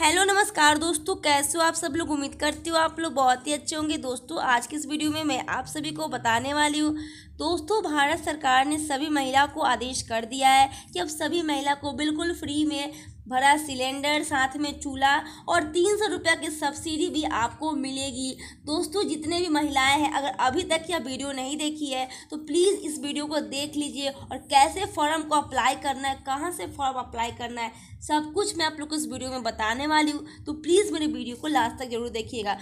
hello नमस्कार दोस्तों कैसे हो आप सब लोग उम्मीद करती हो आप लोग बहुत ही अच्छे होंगे दोस्तों आज की इस वीडियो में मैं आप सभी को बताने वाली हूँ दोस्तों भारत सरकार ने सभी महिला को आदेश कर दिया है कि अब सभी महिला को बिल्कुल फ्री में भरा सिलेंडर साथ में चूल्हा और तीन सौ रुपये की सब्सिडी भी आपको मिलेगी दोस्तों जितने भी महिलाएं हैं अगर अभी तक यह वीडियो नहीं देखी है तो प्लीज़ इस वीडियो को देख लीजिए और कैसे फॉर्म को अप्लाई करना है कहाँ से फॉर्म अप्लाई करना है सब कुछ मैं आप लोग को इस वीडियो में बताने वाली हूँ तो प्लीज़ मेरे वीडियो को लास्ट तक जरूर देखिएगा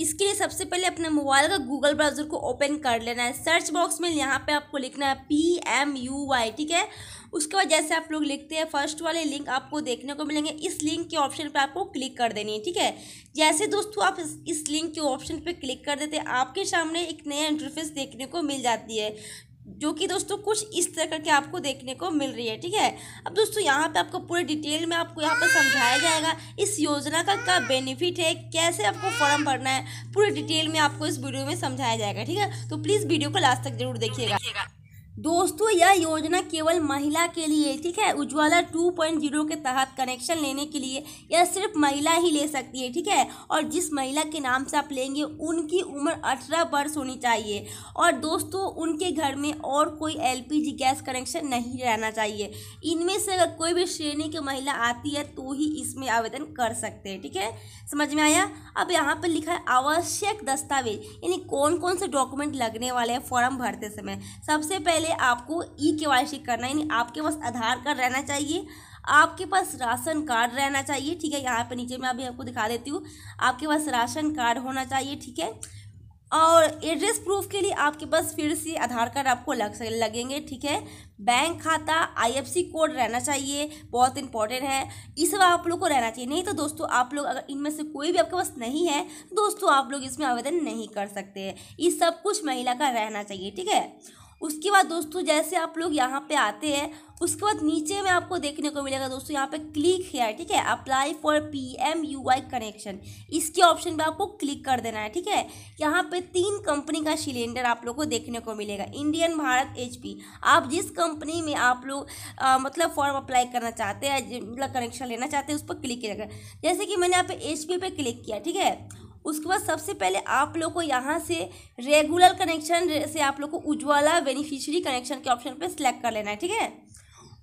इसके लिए सबसे पहले अपने मोबाइल का गूगल ब्राउज़र को ओपन कर लेना है सर्च बॉक्स में यहाँ पर आपको लिखना है पी एम यू वाई ठीक है उसके बाद जैसे आप लोग लिखते हैं फर्स्ट वाले लिंक आपको देखने को मिलेंगे इस लिंक के ऑप्शन पर आपको क्लिक कर देनी है ठीक है जैसे दोस्तों आप इस लिंक के ऑप्शन पर क्लिक कर देते हैं आपके सामने एक नया इंटरफेस देखने को मिल जाती है जो कि दोस्तों कुछ इस तरह करके आपको देखने को मिल रही है ठीक है अब दोस्तों यहाँ पे आपको पूरे डिटेल में आपको यहाँ पर समझाया जाएगा इस योजना का क्या बेनिफिट है कैसे आपको फॉर्म भरना है पूरे डिटेल में आपको इस वीडियो में समझाया जाएगा ठीक है तो प्लीज़ वीडियो को लास्ट तक जरूर देखिएगा दोस्तों यह योजना केवल महिला के लिए ठीक है उज्ज्वला 2.0 के तहत कनेक्शन लेने के लिए यह सिर्फ महिला ही ले सकती है ठीक है और जिस महिला के नाम से आप लेंगे उनकी उम्र 18 वर्ष होनी चाहिए और दोस्तों उनके घर में और कोई एलपीजी गैस कनेक्शन नहीं रहना चाहिए इनमें से अगर कोई भी श्रेणी की महिला आती है तो ही इसमें आवेदन कर सकते हैं ठीक है समझ में आया अब यहाँ पर लिखा है आवश्यक दस्तावेज यानी कौन कौन से डॉक्यूमेंट लगने वाले हैं फॉर्म भरते समय सबसे पहले पहले आपको ई e के करना यानी आपके पास आधार कार्ड रहना चाहिए आपके पास राशन कार्ड रहना चाहिए ठीक है यहाँ पर नीचे मैं अभी आपको दिखा देती हूँ आपके पास राशन कार्ड होना चाहिए ठीक है और एड्रेस प्रूफ के लिए आपके पास फिर से आधार कार्ड आपको लग लगेंगे ठीक है बैंक खाता आईएफसी कोड रहना चाहिए बहुत इंपॉर्टेंट है ये सब आप लोग को रहना चाहिए नहीं तो दोस्तों आप लोग अगर इनमें से कोई भी आपके पास नहीं है तो दोस्तों आप लोग इसमें आवेदन नहीं कर सकते ये सब कुछ महिला का रहना चाहिए ठीक है उसके बाद दोस्तों जैसे आप लोग यहाँ पे आते हैं उसके बाद नीचे में आपको देखने को मिलेगा दोस्तों यहाँ पे क्लिक है ठीक है apply for P M U I connection इसके ऑप्शन पे आपको क्लिक कर देना है ठीक है यहाँ पे तीन कंपनी का सिलेंडर आप लोग को देखने को मिलेगा इंडियन भारत एचपी आप जिस कंपनी में आप लोग मतलब फॉर्म अप्लाई करना चाहते हैं मतलब कनेक्शन लेना चाहते हैं उस पर क्लिक किया जैसे कि मैंने यहाँ पे एच पे क्लिक किया ठीक है उसके बाद सबसे पहले आप लोग को यहाँ से रेगुलर कनेक्शन से आप लोग को उज्ज्वला बेनिफिशियरी कनेक्शन के ऑप्शन पे सिलेक्ट कर लेना है ठीक है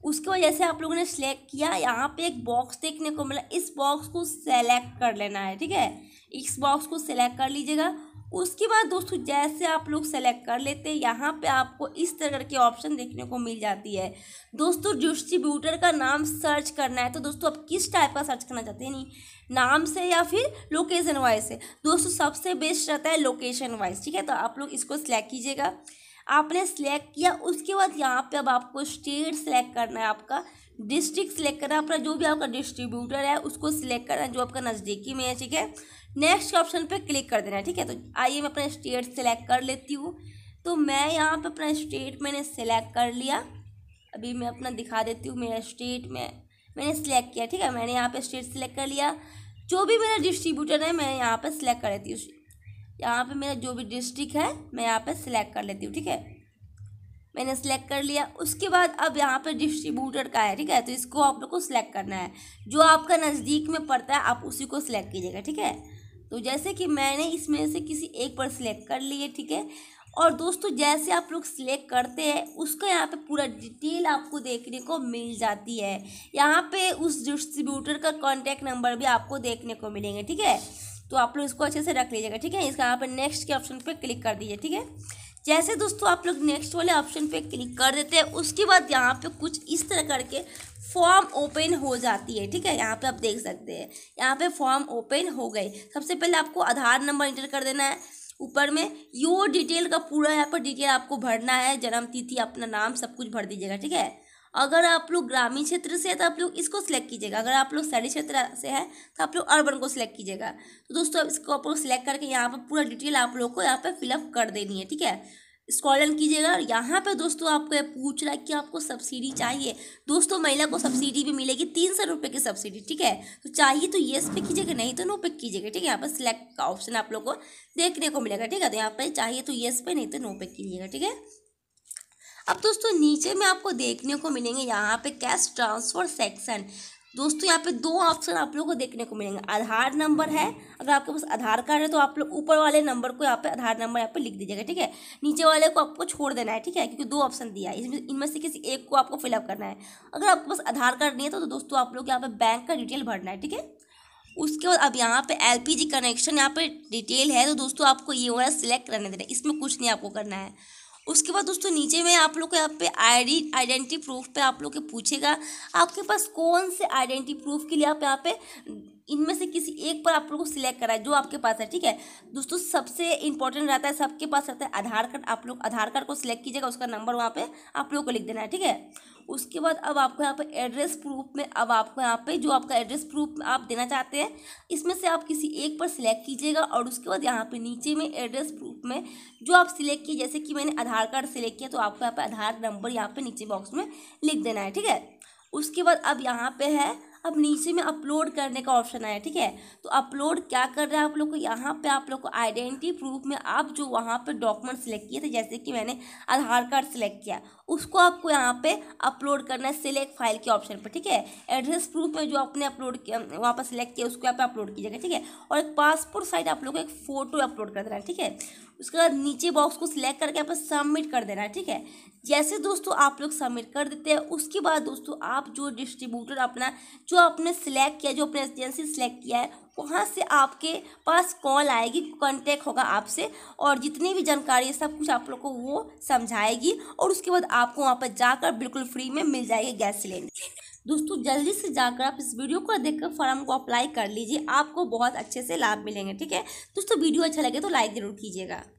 उसके बाद जैसे आप लोगों ने सिलेक्ट किया यहाँ पे एक बॉक्स देखने को मिला इस बॉक्स को सेलेक्ट कर लेना है ठीक है इस बॉक्स को सेलेक्ट कर लीजिएगा उसके बाद दोस्तों जैसे आप लोग सेलेक्ट कर लेते हैं यहाँ पे आपको इस तरह के ऑप्शन देखने को मिल जाती है दोस्तों डिस्ट्रीब्यूटर का नाम सर्च करना है तो दोस्तों आप किस टाइप का सर्च करना चाहते हैं नहीं नाम से या फिर लोकेशन वाइज से दोस्तों सबसे बेस्ट रहता है लोकेशन वाइज ठीक है तो आप लोग इसको सिलेक्ट कीजिएगा आपने सेलेक्ट किया उसके बाद यहाँ पर अब आपको स्टेट सेलेक्ट करना है आपका डिस्ट्रिक्ट सेलेक्ट करना है अपना जो भी आपका डिस्ट्रीब्यूटर है उसको सिलेक्ट करना है जो आपका नज़दीकी में है ठीक है नेक्स्ट ऑप्शन पे क्लिक कर देना है ठीक है तो आइए मैं अपना स्टेट सेलेक्ट कर लेती हूँ तो मैं यहाँ पे अपना स्टेट मैंने सेलेक्ट कर लिया अभी मैं अपना दिखा देती हूँ मेरा स्टेट में मैंने सेलेक्ट किया ठीक है मैंने यहाँ पे स्टेट सेलेक्ट कर लिया जो भी मेरा डिस्ट्रीब्यूटर है मैं यहाँ पर सिलेक्ट कर लेती हूँ यहाँ पर मेरा जो भी डिस्ट्रिक्ट है मैं यहाँ पर सिलेक्ट कर लेती हूँ ठीक है मैंने सेलेक्ट कर लिया उसके बाद अब यहाँ पे डिस्ट्रीब्यूटर का है ठीक है तो इसको आप लोग को सिलेक्ट करना है जो आपका नज़दीक में पड़ता है आप उसी को सिलेक्ट कीजिएगा ठीक है तो जैसे कि मैंने इसमें से किसी एक पर सिलेक्ट कर लिए ठीक है और दोस्तों जैसे आप लोग सिलेक्ट करते हैं उसका यहाँ पे पूरा डिटेल आपको देखने को मिल जाती है यहाँ पे उस डिस्ट्रीब्यूटर का कॉन्टैक्ट नंबर भी आपको देखने को मिलेंगे ठीक है तो आप लोग इसको अच्छे से रख लीजिएगा ठीक है इसका यहाँ पर नेक्स्ट के ऑप्शन पर क्लिक कर दीजिए ठीक है जैसे दोस्तों आप लोग नेक्स्ट वाले ऑप्शन पे क्लिक कर देते हैं उसके बाद यहाँ पे कुछ इस तरह करके फॉर्म ओपन हो जाती है ठीक है यहाँ पे आप देख सकते हैं यहाँ पे फॉर्म ओपन हो गए सबसे पहले आपको आधार नंबर इंटर कर देना है ऊपर में यो डिटेल का पूरा यहाँ पर डिटेल आपको भरना है जन्म तिथि अपना नाम सब कुछ भर दीजिएगा ठीक है अगर आप लोग ग्रामीण क्षेत्र से है तो आप लोग इसको सिलेक्ट कीजिएगा अगर आप लोग शहरी क्षेत्र से है तो आप लोग अर्बन को सिलेक्ट कीजिएगा तो दोस्तों इसको आप लोग सिलेक्ट करके यहाँ पर पूरा डिटेल आप लोग को यहाँ पर फिलअप कर देनी है ठीक है स्कॉलन कीजिएगा और यहाँ पे दोस्तों आपको पूछ रहा है कि आपको सब्सिडी चाहिए दोस्तों महिला को सब्सिडी भी मिलेगी तीन सौ रुपये की सब्सिडी ठीक है तो चाहिए तो येस पे कीजिएगा नहीं तो नो पे कीजिएगा ठीक है यहाँ पर सिलेक्ट का ऑप्शन आप लोग को देखने को मिलेगा ठीक है तो यहाँ पे चाहिए तो येस पे नहीं तो नो पे कीजिएगा ठीक है अब दोस्तों नीचे में आपको देखने को मिलेंगे यहाँ पे कैश ट्रांसफ़र सेक्शन दोस्तों यहाँ पे दो ऑप्शन आप लोगों को देखने को मिलेंगे आधार नंबर है अगर आपके पास आधार कार्ड है तो आप लोग ऊपर वाले नंबर को यहाँ पे आधार नंबर यहाँ पे लिख दीजिएगा ठीक है नीचे वाले को आपको छोड़ देना है ठीक है क्योंकि दो ऑप्शन दिया है इसमें इनमें से किसी एक को आपको फिलअप करना है अगर आपके पास आधार कार्ड नहीं है तो, तो दोस्तों आप लोग यहाँ पर बैंक का डिटेल भरना है ठीक है उसके बाद अब यहाँ पे एल कनेक्शन यहाँ पे डिटेल है तो दोस्तों आपको ये वाला सिलेक्ट करने देना है इसमें कुछ नहीं आपको करना है उसके बाद दोस्तों नीचे में आप लोग को यहाँ पे आईडी आइडेंटिटी प्रूफ पे आप लोग के पूछेगा आपके पास कौन से आइडेंटिटी प्रूफ के लिए आप यहाँ पे इनमें से किसी एक पर आप लोग को सिलेक्ट करा है जो आपके पास है ठीक है दोस्तों सबसे इंपॉर्टेंट रहता है सबके पास रहता है आधार कार्ड आप लोग आधार कार्ड को सिलेक्ट कीजिएगा उसका नंबर वहाँ पे आप लोग को लिख देना है ठीक है उसके बाद अब आपको यहाँ पे एड्रेस प्रूफ में अब आपको यहाँ पे जो आपका एड्रेस प्रूफ आप देना चाहते हैं इसमें से आप किसी एक पर सिलेक्ट कीजिएगा और उसके बाद यहाँ पे नीचे में एड्रेस प्रूफ में जो आप सिलेक्ट किए जैसे कि मैंने आधार कार्ड सिलेक्ट किया तो आपको यहाँ पे आधार नंबर यहाँ पे नीचे बॉक्स में लिख देना है ठीक है उसके बाद अब यहाँ पर है अब नीचे में अपलोड करने का ऑप्शन आया ठीक है तो अपलोड क्या कर रहा है आप लोग को यहाँ पे आप लोग को आइडेंटिटी प्रूफ में आप जो वहाँ पे डॉक्यूमेंट सेलेक्ट किए थे जैसे कि मैंने आधार कार्ड सेलेक्ट किया उसको आपको यहाँ पे अपलोड करना है सिलेक्ट फाइल के ऑप्शन पर ठीक है एड्रेस प्रूफ में जो आपने अपलोड किया वहाँ पर सिलेक्ट किया उसको यहाँ अपलोड कीजिएगा ठीक है और एक पासपोर्ट साइज आप लोग को एक फ़ोटो अपलोड कर देना है ठीक है उसके बाद नीचे बॉक्स को सिलेक्ट करके आप सबमिट कर देना है ठीक है जैसे दोस्तों आप लोग सबमिट कर देते हैं उसके बाद दोस्तों आप जो डिस्ट्रीब्यूटर अपना जो आपने सिलेक्ट किया जो अपने एजेंसी सिलेक्ट किया है वहाँ से आपके पास कॉल आएगी कॉन्टैक्ट होगा आपसे और जितनी भी जानकारी है सब कुछ आप लोग को वो समझाएगी और उसके बाद आपको वहाँ पर जाकर बिल्कुल फ्री में मिल जाएगी गैस सिलेंडर दोस्तों जल्दी से जाकर आप इस वीडियो को देखकर फॉर्म को अप्लाई कर लीजिए आपको बहुत अच्छे से लाभ मिलेंगे ठीक है दोस्तों वीडियो अच्छा लगे तो लाइक ज़रूर कीजिएगा